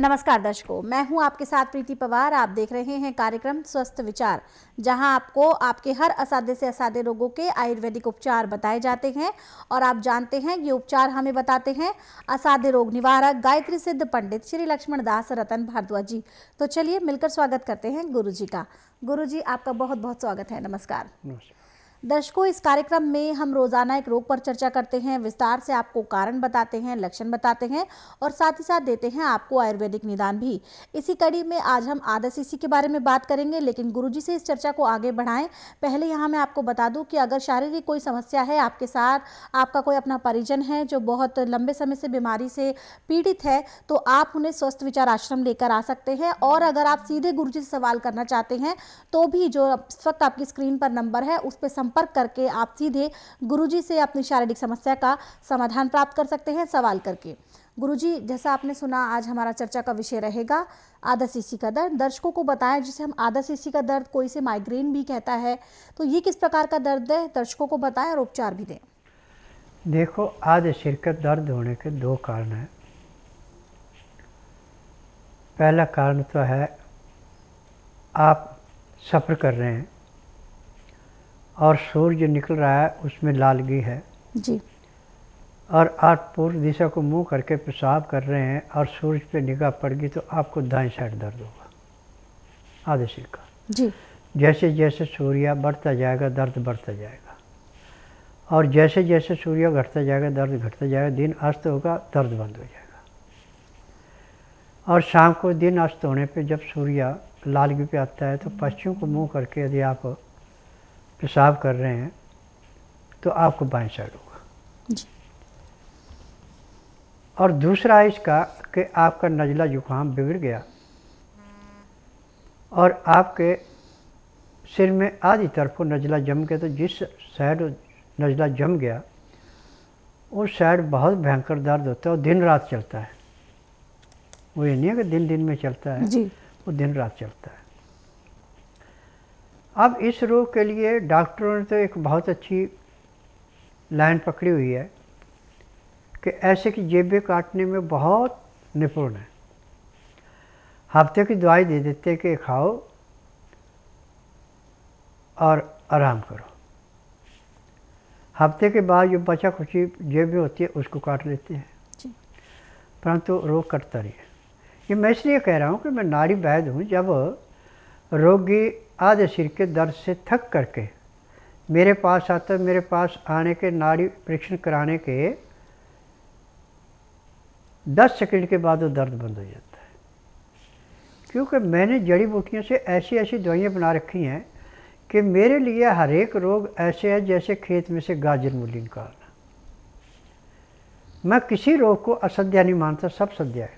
नमस्कार दर्शकों मैं हूं आपके साथ प्रीति पवार आप देख रहे हैं कार्यक्रम स्वस्थ विचार जहां आपको आपके हर असाध्य से असाध्य रोगों के आयुर्वेदिक उपचार बताए जाते हैं और आप जानते हैं ये उपचार हमें बताते हैं असाध्य रोग निवारक गायत्री सिद्ध पंडित श्री लक्ष्मण दास रतन भारद्वाज जी तो चलिए मिलकर स्वागत करते हैं गुरु जी का गुरु जी आपका बहुत बहुत स्वागत है नमस्कार, नमस्कार। दर्शकों इस कार्यक्रम में हम रोजाना एक रोग पर चर्चा करते हैं विस्तार से आपको कारण बताते हैं लक्षण बताते हैं और साथ ही साथ देते हैं आपको आयुर्वेदिक निदान भी इसी कड़ी में आज हम आधा सीसी के बारे में बात करेंगे लेकिन गुरुजी से इस चर्चा को आगे बढ़ाएं पहले यहाँ मैं आपको बता दूँ कि अगर शारीरिक कोई समस्या है आपके साथ आपका कोई अपना परिजन है जो बहुत लंबे समय से बीमारी से पीड़ित है तो आप उन्हें स्वस्थ विचार आश्रम लेकर आ सकते हैं और अगर आप सीधे गुरु से सवाल करना चाहते हैं तो भी जो इस वक्त आपकी स्क्रीन पर नंबर है उस पर संपर्क करके आप सीधे गुरुजी से अपनी शारीरिक समस्या का समाधान प्राप्त कर सकते हैं सवाल करके गुरुजी जैसा आपने सुना आज हमारा चर्चा का विषय रहेगा आधा सीसी का दर्द दर्शकों को बताएं जिसे हम आधा सीसी का दर्द कोई से माइग्रेन भी कहता है तो ये किस प्रकार का दर्द है दर्शकों को बताएं और उपचार भी दें देखो आज सिर का दर्द होने के दो कारण हैं पहला कारण तो है आप सफ़र कर रहे हैं और सूर्य निकल रहा है उसमें लालगी है जी और आप पूर्व दिशा को मुंह करके पेशाब कर रहे हैं और सूर्य पे निगाह पड़गी तो आपको दाएं साइड दर्द होगा आधे सिर का जी जैसे जैसे सूर्य बढ़ता जाएगा दर्द बढ़ता जाएगा और जैसे जैसे सूर्य घटता जाएगा दर्द घटता जाएगा दिन अस्त होगा दर्द बंद हो जाएगा और शाम को दिन अस्त होने पे जब सूर्य लालगी पे आता है तो पश्चिम को मुंह करके यदि आप पेशाब कर रहे हैं तो आपको बाएं साइड होगा और दूसरा इसका कि आपका नज़ला जुकाम बिगड़ गया और आपके सिर में आधी तरफ नज़ला जम गया तो जिस साइड नज़ला जम गया उस साइड बहुत भयंकर दर्द होता है और दिन रात चलता है वो ये नहीं है कि दिन दिन में चलता है वो दिन रात चलता है अब इस रोग के लिए डॉक्टरों ने तो एक बहुत अच्छी लाइन पकड़ी हुई है कि ऐसे की जेबें काटने में बहुत निपुण है हफ्ते की दवाई दे देते कि खाओ और आराम करो हफ्ते के बाद जो बचा खुची जेबें होती है उसको काट लेते हैं परंतु रोग कटता नहीं है ये मैं इसलिए कह रहा हूँ कि मैं नारी वैद हूँ जब रोगी आधे सिर के दर्द से थक करके मेरे पास आता मेरे पास आने के नाड़ी परीक्षण कराने के दस सेकंड के बाद वो दर्द बंद हो जाता है क्योंकि मैंने जड़ी बूटियों से ऐसी ऐसी दवाइयाँ बना रखी हैं कि मेरे लिए हर एक रोग ऐसे है जैसे खेत में से गाजर मूली निकालना मैं किसी रोग को असध्या नहीं मानता सब सद्या है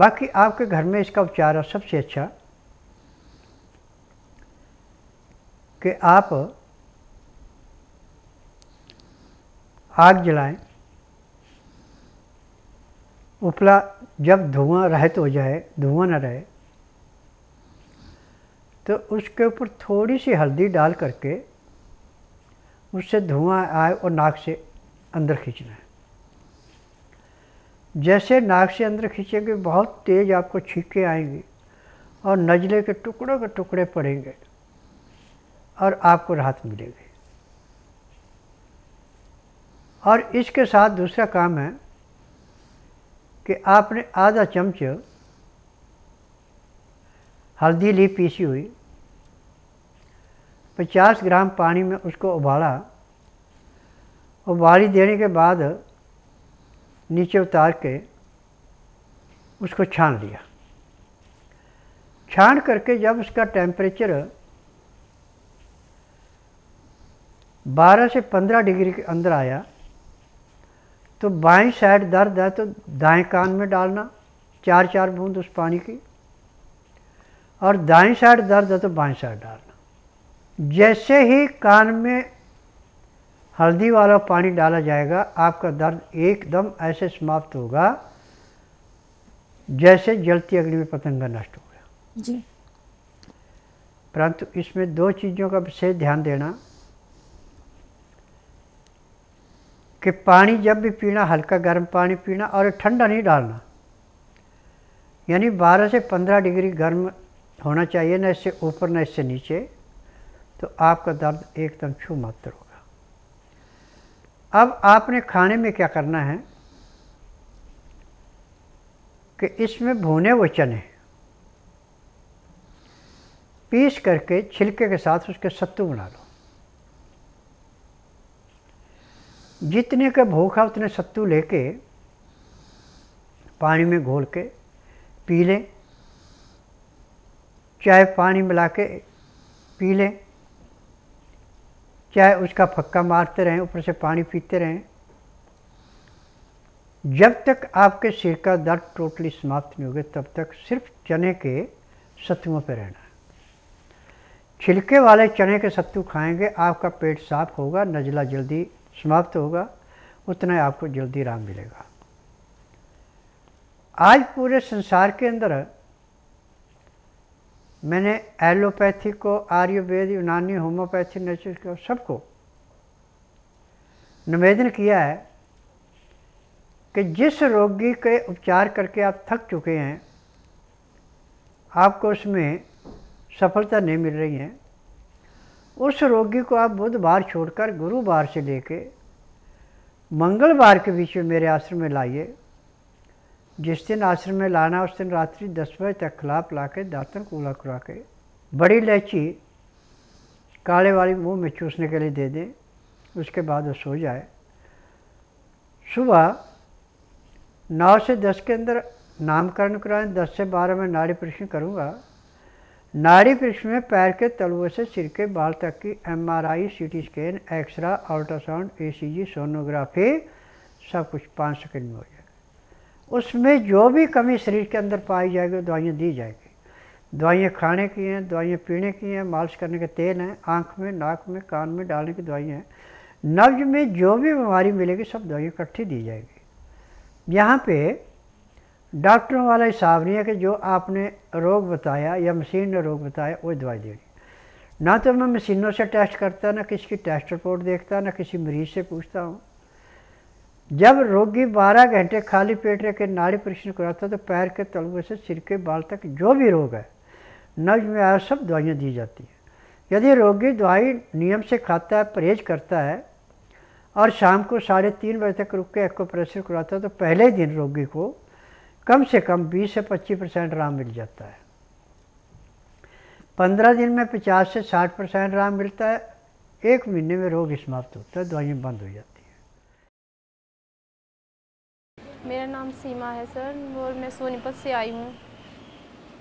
बाकी आपके घर में इसका उपचार है सबसे अच्छा कि आप आग जलाएं उपला जब धुआं रहित हो जाए धुआं न रहे तो उसके ऊपर थोड़ी सी हल्दी डाल करके उससे धुआं आए और नाक से अंदर खींचना है जैसे नाक से अंदर खींचेंगे बहुत तेज़ आपको छीके आएंगे और नजले के टुकड़ों के टुकड़े पड़ेंगे और आपको राहत मिलेगी और इसके साथ दूसरा काम है कि आपने आधा चमच हल्दी ली पीसी हुई 50 ग्राम पानी में उसको उबाला उबाली देने के बाद नीचे उतार के उसको छान लिया छान करके जब उसका टेम्परेचर 12 से 15 डिग्री के अंदर आया तो बाएं साइड दर्द है तो दाएं कान में डालना चार चार बूंद उस पानी की और दाएं साइड दर्द है तो बाएं साइड डालना जैसे ही कान में हल्दी वाला पानी डाला जाएगा आपका दर्द एकदम ऐसे समाप्त होगा जैसे जलती अग्नि में पतंगा नष्ट हो गया जी परंतु इसमें दो चीज़ों का विशेष ध्यान देना कि पानी जब भी पीना हल्का गर्म पानी पीना और ठंडा नहीं डालना यानी 12 से 15 डिग्री गर्म होना चाहिए ना इससे ऊपर ना इससे नीचे तो आपका दर्द एकदम छू मात्र होगा अब आपने खाने में क्या करना है कि इसमें भुने हुए चने पीस करके छिलके के साथ उसके सत्तू बना लो जितने का भूखा उतने सत्तू लेके पानी में घोल के पी लें चाहे पानी मिला के पी लें चाहे उसका फक्का मारते रहें ऊपर से पानी पीते रहें जब तक आपके सिर का दर्द टोटली समाप्त नहीं होगा तब तक सिर्फ चने के सत्तुओं पर रहना छिलके वाले चने के सत्तू खाएंगे आपका पेट साफ होगा नज़ला जल्दी समाप्त होगा उतना आपको जल्दी राम मिलेगा आज पूरे संसार के अंदर मैंने एलोपैथी को आयुर्वेद यूनानी होम्योपैथी नेचुर को सबको निवेदन किया है कि जिस रोगी के उपचार करके आप थक चुके हैं आपको उसमें सफलता नहीं मिल रही है उस रोगी को आप बुधवार छोड़कर गुरुवार से लेके मंगलवार के बीच में मेरे आश्रम में लाइए जिस दिन आश्रम में लाना उस दिन रात्रि दस बजे तक खिलाफ ला के दातन कूला करा के बड़ी इलायची काले वाली मुँह में चूसने के लिए दे दें उसके बाद वो सो जाए सुबह नौ से दस के अंदर नामकरण कराएं दस से बारह में नाड़ी परीक्षण करूँगा नारी पृष्ठ में पैर के तलुए से सिर के बाल तक की MRI, CT scan X-ray ultrasound जी सोनोग्राफी सब कुछ पाँच सेकेंड में हो जाएगा उसमें जो भी कमी शरीर के अंदर पाई जाएगी दवाइयाँ दी जाएगी दवाइयाँ खाने की हैं दवाइयाँ पीने की हैं मालिश करने के तेल हैं आँख में नाक में कान में डालने की दवाइयाँ हैं नब्ज में जो भी बीमारी मिलेगी सब दवाइयाँ इकट्ठी दी जाएगी यहाँ पर डॉक्टरों वाला हिसाब नहीं है कि जो आपने रोग बताया या मशीन ने रोग बताया वो दवाई देनी ना तो मैं मशीनों से टेस्ट करता ना किसी की टेस्ट रिपोर्ट देखता ना किसी मरीज़ से पूछता हूँ जब रोगी 12 घंटे खाली पेट रह के नाड़ी परीक्षण कराता तो पैर के तलबे से सिर के बाल तक जो भी रोग है नज में आया सब दवाइयाँ दी जाती हैं यदि रोगी दवाई नियम से खाता है परहेज करता है और शाम को साढ़े तीन बजे तक रुक के प्रेशर कराता तो पहले दिन रोगी को कम से कम 20 से 25 परसेंट राम मिल जाता है 15 दिन में 50 से 60 परसेंट राम मिलता है एक महीने में रोग समाप्त होता है दवाइयाँ बंद हो जाती हैं मेरा नाम सीमा है सर और मैं सोनीपत से आई हूँ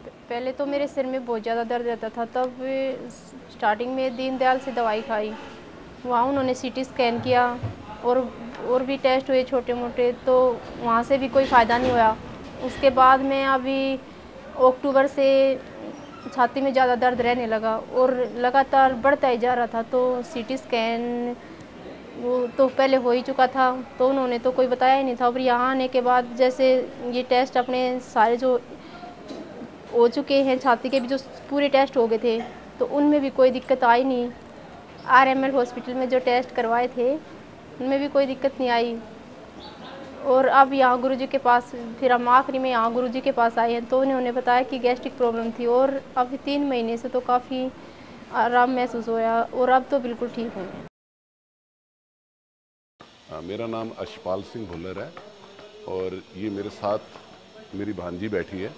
पहले तो मेरे सिर में बहुत ज़्यादा दर्द रहता था तब स्टार्टिंग में दीनदयाल से दवाई खाई वहाँ उन्होंने सी स्कैन किया और और भी टेस्ट हुए छोटे मोटे तो वहाँ से भी कोई फ़ायदा नहीं हुआ उसके बाद में अभी अक्टूबर से छाती में ज़्यादा दर्द रहने लगा और लगातार बढ़ता ही जा रहा था तो सीटी स्कैन वो तो पहले हो ही चुका था तो उन्होंने तो कोई बताया ही नहीं था और यहाँ आने के बाद जैसे ये टेस्ट अपने सारे जो हो चुके हैं छाती के भी जो पूरे टेस्ट हो गए थे तो उनमें भी कोई दिक्कत आई नहीं आरएमएल हॉस्पिटल में जो टेस्ट करवाए थे उनमें भी कोई दिक्कत नहीं आई और अब यहाँ जी के पास फिर हम आखिरी में यहाँ जी के पास आए हैं तो उन्हें उन्हें बताया कि गैस्ट्रिक प्रॉब्लम थी और अब तीन महीने से तो काफ़ी आराम महसूस होया और अब तो बिल्कुल ठीक हुई हैं हाँ, मेरा नाम अशपाल सिंह भुल्लर है और ये मेरे साथ मेरी भांजी बैठी है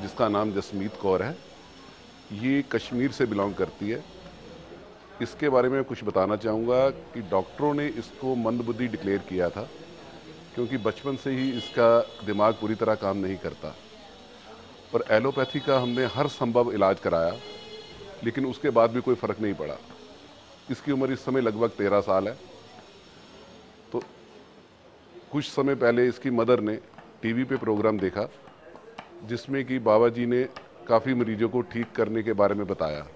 जिसका नाम जसमीत कौर है ये कश्मीर से बिलोंग करती है इसके बारे में कुछ बताना चाहूँगा कि डॉक्टरों ने इसको मंदबुद्धि डिक्लेयर किया था क्योंकि बचपन से ही इसका दिमाग पूरी तरह काम नहीं करता पर एलोपैथी का हमने हर संभव इलाज कराया लेकिन उसके बाद भी कोई फ़र्क नहीं पड़ा इसकी उम्र इस समय लगभग तेरह साल है तो कुछ समय पहले इसकी मदर ने टीवी पे प्रोग्राम देखा जिसमें कि बाबा जी ने काफ़ी मरीजों को ठीक करने के बारे में बताया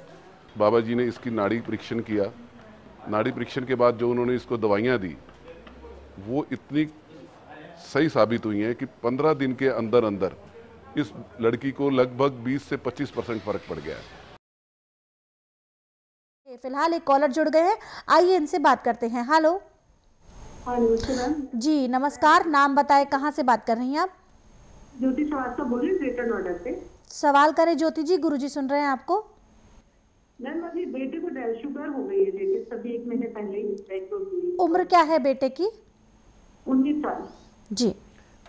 बाबा जी ने इसकी नाड़ी परीक्षण किया नाड़ी परीक्षण के बाद जो उन्होंने इसको दवाइयाँ दी वो इतनी सही साबित हुई हैं कि 15 दिन के अंदर अंदर इस लड़की को लगभग 20 से 25 परसेंट फर्क पड़ गया है फिलहाल एक कॉलर जुड़ गए हैं आइए इनसे बात करते हैं हेलो हाँ, जी नमस्कार नाम बताए कहाँ से बात कर रही हैं आप ज्योति बोल रही से सवाल करें ज्योति जी गुरु जी सुन रहे हैं आपको मैम अभी बेटे को शुगर हो गई है सभी एक महीने पहले उम्र क्या है बेटे की उन्नीस साल जी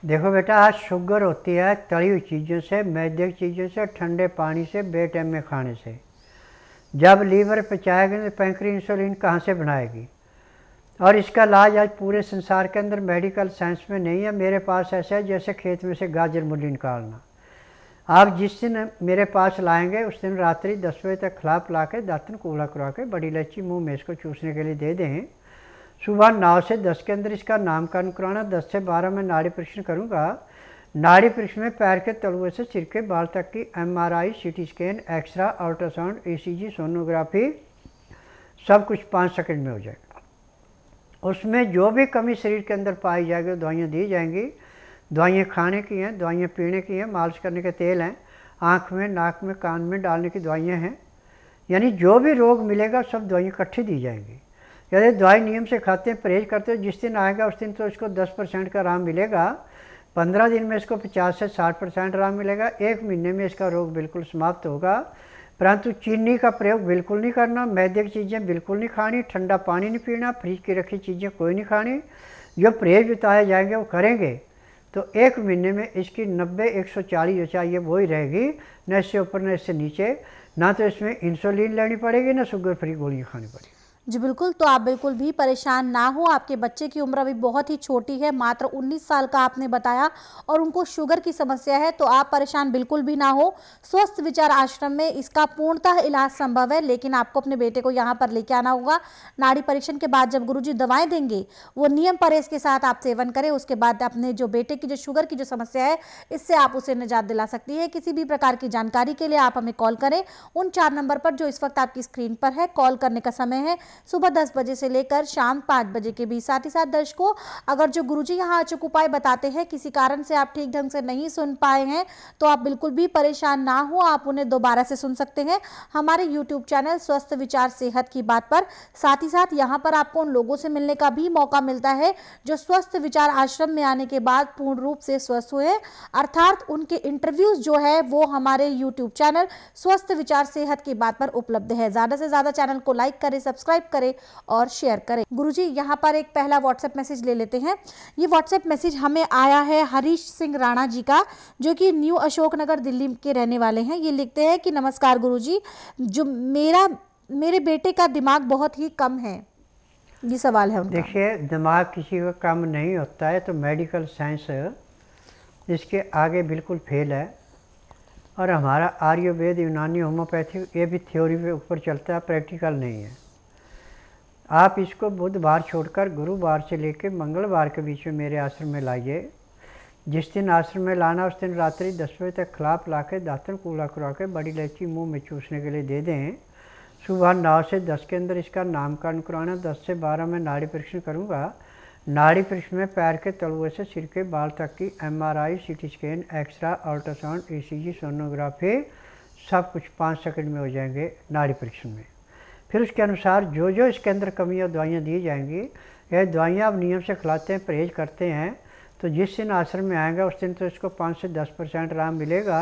देखो बेटा आज शुगर होती है तली हुई चीज़ों से मैदे चीज़ों से ठंडे पानी से बे टाइम में खाने से जब लीवर पचाएगी तो पैंक्री इंसुलिन कहाँ से बनाएगी और इसका इलाज आज पूरे संसार के अंदर मेडिकल साइंस में नहीं है मेरे पास ऐसा है जैसे खेत में से गाजर मूली निकालना आप जिस दिन मेरे पास लाएंगे उस दिन रात्रि दस बजे तक खिला पिला के दातन कोला करवा के बड़ी इलायची मुँह में इसको चूसने के लिए दे दें सुबह नौ से दस के अंदर इसका नामकरण कराना दस से बारह में नाड़ी परीक्षण करूँगा नाड़ी परीक्षण में पैर के तलुए से सिर के बाल तक की MRI, CT scan X-ray ultrasound ECG, sonography सब कुछ पाँच सेकंड में हो जाएगा उसमें जो भी कमी शरीर के अंदर पाई जाएगी दवाइयाँ दी जाएंगी दवाइयाँ खाने की हैं दवाइयाँ पीने की हैं मालिश करने के तेल हैं आँख में नाक में कान में डालने की दवाइयाँ हैं यानी जो भी रोग मिलेगा सब दवाइयाँ इकट्ठी दी जाएंगी यदि दवाई नियम से खाते हैं परहेज करते हो जिस दिन आएगा उस दिन तो उसको 10 परसेंट का आराम मिलेगा 15 दिन में इसको 50 से 60 परसेंट आराम मिलेगा एक महीने में इसका रोग बिल्कुल समाप्त होगा परंतु चीनी का प्रयोग बिल्कुल नहीं करना मैदे की चीज़ें बिल्कुल नहीं खानी ठंडा पानी नहीं पीना फ्रिज की रखी चीज़ें कोई नहीं खानी जो परहेज बिताए जाएंगे वो करेंगे तो एक महीने में इसकी 90 140 जो चाहिए वो ही रहेगी न इससे ऊपर न इससे नीचे ना तो इसमें इंसुलिन लेनी पड़ेगी ना शुगर फ्री गोलियाँ खानी पड़ेगी जी बिल्कुल तो आप बिल्कुल भी परेशान ना हो आपके बच्चे की उम्र अभी बहुत ही छोटी है मात्र 19 साल का आपने बताया और उनको शुगर की समस्या है तो आप परेशान बिल्कुल भी ना हो स्वस्थ विचार आश्रम में इसका पूर्णतः इलाज संभव है लेकिन आपको अपने बेटे को यहाँ पर लेके आना होगा नाड़ी परीक्षण के बाद जब गुरु जी दवाएँ देंगे वो नियम परहेज के साथ आप सेवन करें उसके बाद अपने जो बेटे की जो शुगर की जो समस्या है इससे आप उसे निजात दिला सकती है किसी भी प्रकार की जानकारी के लिए आप हमें कॉल करें उन चार नंबर पर जो इस वक्त आपकी स्क्रीन पर है कॉल करने का समय है सुबह दस बजे से लेकर शाम पाँच बजे के बीच साथ ही साथ दर्शकों अगर जो गुरु जी यहाँ अचुक उपाय बताते हैं किसी कारण से आप ठीक ढंग से नहीं सुन पाए हैं तो आप बिल्कुल भी परेशान ना हो आप उन्हें दोबारा से सुन सकते हैं हमारे यूट्यूब चैनल स्वस्थ विचार सेहत की बात पर साथ ही साथ यहाँ पर आपको उन लोगों से मिलने का भी मौका मिलता है जो स्वस्थ विचार आश्रम में आने के बाद पूर्ण रूप से स्वस्थ हुए अर्थात उनके इंटरव्यूज जो है वो हमारे यूट्यूब चैनल स्वस्थ विचार सेहत की बात पर उपलब्ध है ज़्यादा से ज़्यादा चैनल को लाइक करें सब्सक्राइब सब्सक्राइब करें और शेयर करें गुरु जी यहाँ पर एक पहला व्हाट्सएप मैसेज ले लेते हैं ये व्हाट्सएप मैसेज हमें आया है हरीश सिंह राणा जी का जो कि न्यू अशोक नगर दिल्ली के रहने वाले हैं ये लिखते हैं कि नमस्कार गुरु जी जो मेरा मेरे बेटे का दिमाग बहुत ही कम है ये सवाल है देखिए दिमाग किसी का कम नहीं होता है तो मेडिकल साइंस इसके आगे बिल्कुल फेल है और हमारा आर्यवेद यूनानी होम्योपैथी ये भी थ्योरी पे ऊपर चलता है प्रैक्टिकल नहीं है आप इसको बुधवार छोड़कर गुरुवार से लेकर मंगलवार के बीच में मेरे आश्रम में लाइए जिस दिन आश्रम में लाना उस दिन रात्रि दस बजे तक खिलाफ ला के दातन कूड़ा करा के बड़ी इलायची मुंह में चूसने के लिए दे दें सुबह नौ से दस के अंदर इसका नामकरण कराना दस से बारह में नाड़ी परीक्षण करूँगा नाड़ी परीक्षण में पैर के तलुए से सिर के बाल तक की C T scan X-ray ultrasound जी सोनोग्राफी सब कुछ पाँच सेकेंड में हो जाएंगे नाड़ी परीक्षण में फिर उसके अनुसार जो जो इसके अंदर और दवाइयाँ दी जाएंगी यह दवाइयाँ आप नियम से खिलाते हैं परहेज करते हैं तो जिस दिन आश्रम में आएगा उस दिन तो इसको पाँच से दस परसेंट आराम मिलेगा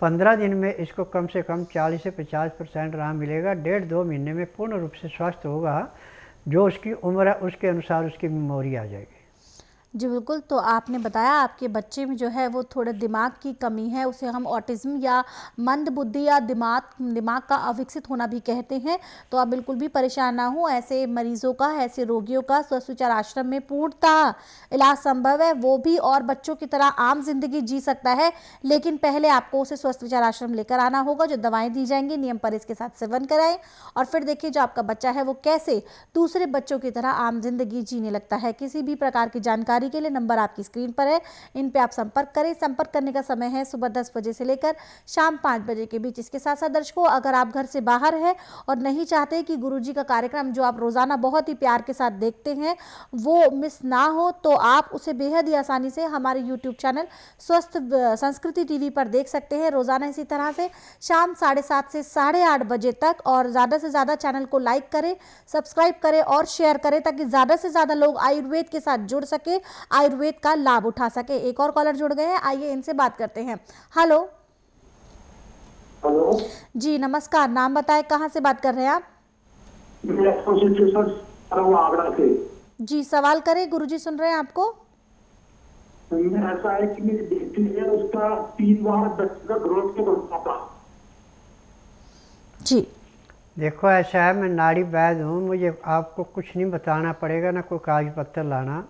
पंद्रह दिन में इसको कम से कम चालीस से पचास परसेंट आराम मिलेगा डेढ़ दो महीने में पूर्ण रूप से स्वस्थ होगा जो उसकी उम्र है उसके अनुसार उसकी मेमोरी आ जाएगी जी बिल्कुल तो आपने बताया आपके बच्चे में जो है वो थोड़े दिमाग की कमी है उसे हम ऑटिज़्म या मंद बुद्धि या दिमाग दिमाग का अविकसित होना भी कहते हैं तो आप बिल्कुल भी परेशान ना हो ऐसे मरीजों का ऐसे रोगियों का स्वस्थ उचार आश्रम में पूर्णतः इलाज संभव है वो भी और बच्चों की तरह आम जिंदगी जी सकता है लेकिन पहले आपको उसे स्वस्थ विचार आश्रम लेकर आना होगा जो दवाएं दी जाएंगी नियम पर इसके साथ सेवन कराएं और फिर देखिए जो आपका बच्चा है वो कैसे दूसरे बच्चों की तरह आम जिंदगी जीने लगता है किसी भी प्रकार की जानकारी जानकारी के लिए नंबर आपकी स्क्रीन पर है इन पर आप संपर्क करें संपर्क करने का समय है सुबह दस बजे से लेकर शाम पाँच बजे के बीच इसके साथ साथ दर्शकों अगर आप घर से बाहर हैं और नहीं चाहते कि गुरु का कार्यक्रम जो आप रोज़ाना बहुत ही प्यार के साथ देखते हैं वो मिस ना हो तो आप उसे बेहद ही आसानी से हमारे यूट्यूब चैनल स्वस्थ संस्कृति टीवी पर देख सकते हैं रोज़ाना इसी तरह से शाम साढ़े सात से साढ़े आठ बजे तक और ज़्यादा से ज़्यादा चैनल को लाइक करें सब्सक्राइब करें और शेयर करें ताकि ज़्यादा से ज़्यादा लोग आयुर्वेद के साथ जुड़ सके आयुर्वेद का लाभ उठा सके एक और कॉलर जुड़ गए हैं आइए इनसे बात करते हैं हेलो हेलो जी नमस्कार नाम बताएं कहाँ से बात कर रहे हैं आप जी सवाल करें गुरुजी सुन रहे हैं आपको ऐसा है कि मेरी बेटी है उसका तीन बार का ग्रोथ के जी देखो ऐसा है मैं नाड़ी वैद हूँ मुझे आपको कुछ नहीं बताना पड़ेगा ना कोई कागज पत्थर लाना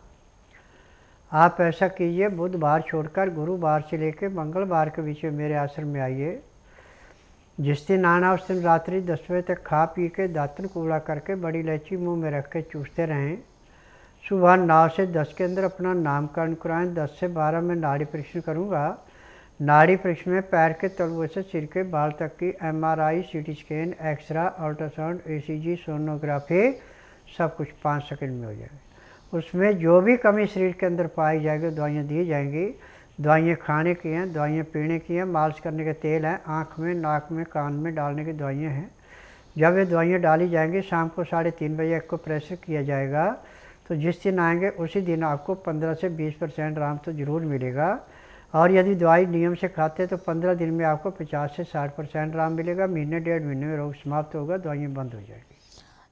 आप ऐसा कीजिए बुधवार छोड़कर गुरुवार से लेकर मंगलवार के बीच में मेरे आश्रम में आइए जिस दिन आना उस दिन रात्रि दस बजे तक खा पी के दातन कूड़ा करके बड़ी इलायची मुंह में रख के चूसते रहें सुबह नौ से दस के अंदर अपना नामकरण कराएं दस से बारह में नाड़ी परीक्षण करूँगा नाड़ी परीक्षण में पैर के तलवे से सिर के बाल तक की M R I C T scan X-ray ultrasound A C G sonography सब कुछ पाँच सेकेंड में हो जाएगा उसमें जो भी कमी शरीर के अंदर पाई जाएगी दवाइयाँ दी जाएंगी दवाइयाँ खाने की हैं दवाइयाँ पीने की हैं मालिश करने के तेल हैं आँख में नाक में कान में डालने की दवाइयाँ हैं जब ये दवाइयाँ डाली जाएंगी शाम को साढ़े तीन बजे आपको प्रेशर किया जाएगा तो जिस दिन आएंगे उसी दिन आपको पंद्रह से बीस परसेंट आराम तो ज़रूर मिलेगा और यदि दवाई नियम से खाते हैं तो पंद्रह दिन में आपको पचास से साठ परसेंट आराम मिलेगा महीने डेढ़ महीने में रोग समाप्त होगा दवाइयाँ बंद हो जाएंगी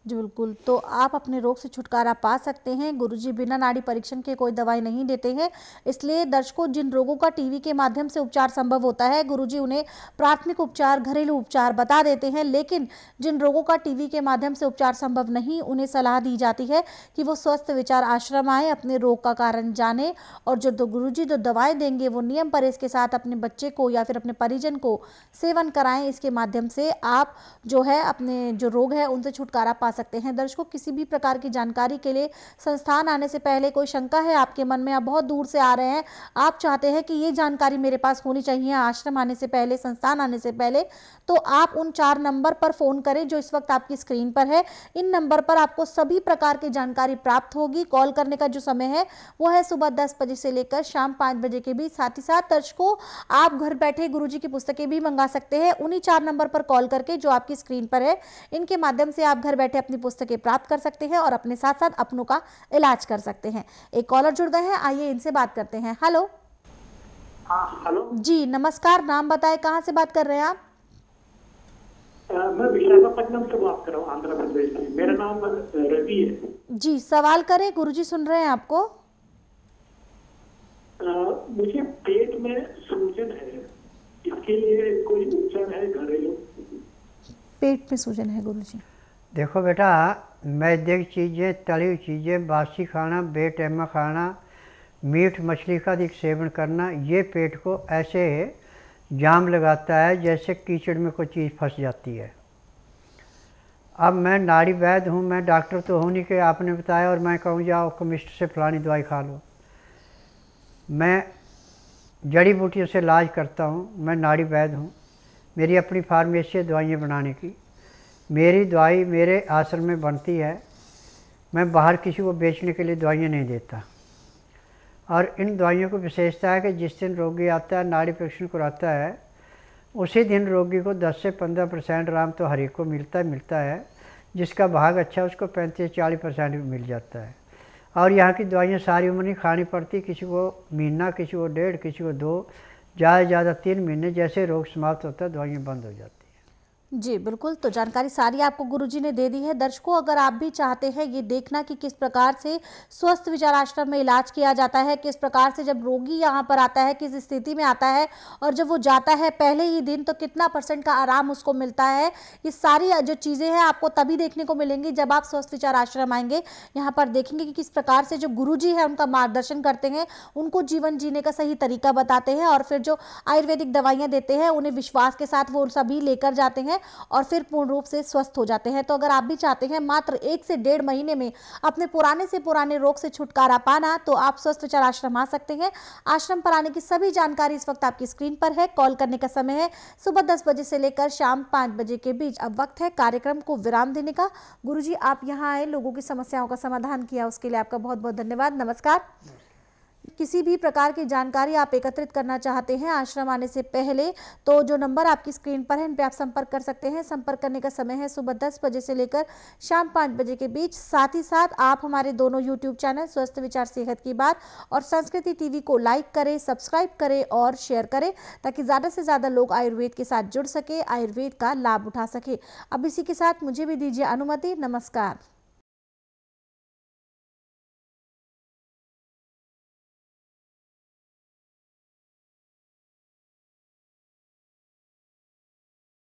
जी बिल्कुल तो आप अपने रोग से छुटकारा पा सकते हैं गुरुजी बिना नाड़ी परीक्षण के कोई दवाई नहीं देते हैं इसलिए दर्शकों जिन रोगों का टीवी के माध्यम से उपचार संभव होता है गुरुजी उन्हें प्राथमिक उपचार घरेलू उपचार बता देते हैं लेकिन जिन रोगों का टीवी के माध्यम से उपचार संभव नहीं उन्हें सलाह दी जाती है कि वो स्वस्थ विचार आश्रम आए अपने रोग का कारण जाने और जो दो गुरु जो दवाएँ देंगे वो नियम पर इसके साथ अपने बच्चे को या फिर अपने परिजन को सेवन कराएं इसके माध्यम से आप जो है अपने जो रोग है उनसे छुटकारा पा पा सकते हैं दर्शकों किसी भी प्रकार की जानकारी के लिए संस्थान आने से पहले कोई शंका है आपके मन में आप बहुत दूर से आ रहे हैं आप चाहते हैं कि ये जानकारी मेरे पास होनी चाहिए आश्रम आने से पहले संस्थान आने से पहले तो आप उन चार नंबर पर फ़ोन करें जो इस वक्त आपकी स्क्रीन पर है इन नंबर पर आपको सभी प्रकार की जानकारी प्राप्त होगी कॉल करने का जो समय है वो है सुबह दस बजे से लेकर शाम पांच बजे के बीच साथ ही साथ दर्शकों आप घर बैठे गुरु की पुस्तकें भी मंगा सकते हैं उन्हीं चार नंबर पर कॉल करके जो आपकी स्क्रीन पर है इनके माध्यम से आप घर बैठे अपनी पुस्तकें प्राप्त कर सकते हैं और अपने साथ साथ अपनों का इलाज कर सकते हैं एक कॉलर जुड़ गए हैं आइए इनसे बात करते हैं हेलो हेलो हाँ, जी नमस्कार नाम बताए कहाँ से बात कर रहे हैं आप मैं विशाखापट्टनम से बात कर रहा हूँ आंध्र प्रदेश से मेरा नाम रवि है जी सवाल करें गुरुजी सुन रहे हैं आपको आ, मुझे पेट में सूजन है इसके लिए कोई उपचार है घरेलू पेट में सूजन है गुरुजी देखो बेटा मैदे चीज़ें तली हुई चीज़ें बासी खाना बेटैमा खाना मीट मछली का अधिक सेवन करना ये पेट को ऐसे जाम लगाता है जैसे कीचड़ में कोई चीज़ फंस जाती है अब मैं नारी वैद हूँ मैं डॉक्टर तो हूँ नहीं कि आपने बताया और मैं कहूँ जाओ कमिस्ट से फलानी दवाई खा लो मैं जड़ी बूटियों से इलाज करता हूँ मैं नाड़ी वैद्य हूँ मेरी अपनी फार्मेसी है दवाइयाँ बनाने की मेरी दवाई मेरे आश्रम में बनती है मैं बाहर किसी को बेचने के लिए दवाइयाँ नहीं देता और इन दवाइयों की विशेषता है कि जिस दिन रोगी आता है नाड़ी परीक्षण कराता है उसी दिन रोगी को 10 से 15 परसेंट आराम तो हर एक को मिलता मिलता है जिसका भाग अच्छा उसको 35-40 परसेंट भी मिल जाता है और यहाँ की दवाइयाँ सारी उम्र नहीं खानी पड़ती किसी को महीना किसी को डेढ़ किसी को दो ज़्यादा से ज़्यादा तीन महीने जैसे रोग समाप्त होता है दवाइयाँ बंद हो जाती जी बिल्कुल तो जानकारी सारी आपको गुरुजी ने दे दी है दर्शकों अगर आप भी चाहते हैं ये देखना कि किस प्रकार से स्वस्थ विचार आश्रम में इलाज किया जाता है किस प्रकार से जब रोगी यहाँ पर आता है किस स्थिति में आता है और जब वो जाता है पहले ही दिन तो कितना परसेंट का आराम उसको मिलता है ये सारी जो चीज़ें हैं आपको तभी देखने को मिलेंगी जब आप स्वस्थ विचार आश्रम आएंगे यहाँ पर देखेंगे कि किस प्रकार से जो गुरु है उनका मार्गदर्शन करते हैं उनको जीवन जीने का सही तरीका बताते हैं और फिर जो आयुर्वेदिक दवाइयाँ देते हैं उन्हें विश्वास के साथ वो सभी लेकर जाते हैं और फिर पूर्ण रूप से स्वस्थ हो जाते हैं तो अगर आप भी चाहते हैं मात्र एक से डेढ़ महीने में अपने पुराने से पुराने रोग से छुटकारा पाना तो आप स्वस्थ विचार आश्रम आ सकते हैं आश्रम पर आने की सभी जानकारी इस वक्त आपकी स्क्रीन पर है कॉल करने का समय है सुबह दस बजे से लेकर शाम पाँच बजे के बीच अब वक्त है कार्यक्रम को विराम देने का गुरु आप यहाँ आए लोगों की समस्याओं का समाधान किया उसके लिए आपका बहुत बहुत धन्यवाद नमस्कार किसी भी प्रकार की जानकारी आप एकत्रित करना चाहते हैं आश्रम आने से पहले तो जो नंबर आपकी स्क्रीन पर है इन पर आप संपर्क कर सकते हैं संपर्क करने का समय है सुबह दस बजे से लेकर शाम पाँच बजे के बीच साथ ही साथ आप हमारे दोनों यूट्यूब चैनल स्वस्थ विचार सेहत की बात और संस्कृति टीवी को लाइक करें सब्सक्राइब करें और शेयर करें ताकि ज़्यादा से ज़्यादा लोग आयुर्वेद के साथ जुड़ सके आयुर्वेद का लाभ उठा सके अब इसी के साथ मुझे भी दीजिए अनुमति नमस्कार